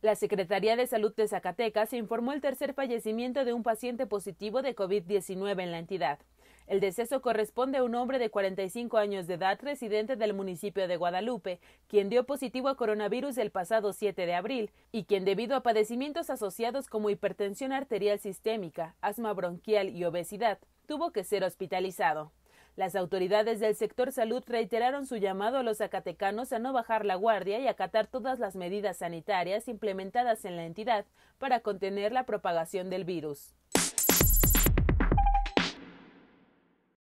La Secretaría de Salud de Zacatecas informó el tercer fallecimiento de un paciente positivo de COVID-19 en la entidad. El deceso corresponde a un hombre de 45 años de edad residente del municipio de Guadalupe, quien dio positivo a coronavirus el pasado 7 de abril y quien debido a padecimientos asociados como hipertensión arterial sistémica, asma bronquial y obesidad, tuvo que ser hospitalizado. Las autoridades del sector salud reiteraron su llamado a los zacatecanos a no bajar la guardia y acatar todas las medidas sanitarias implementadas en la entidad para contener la propagación del virus.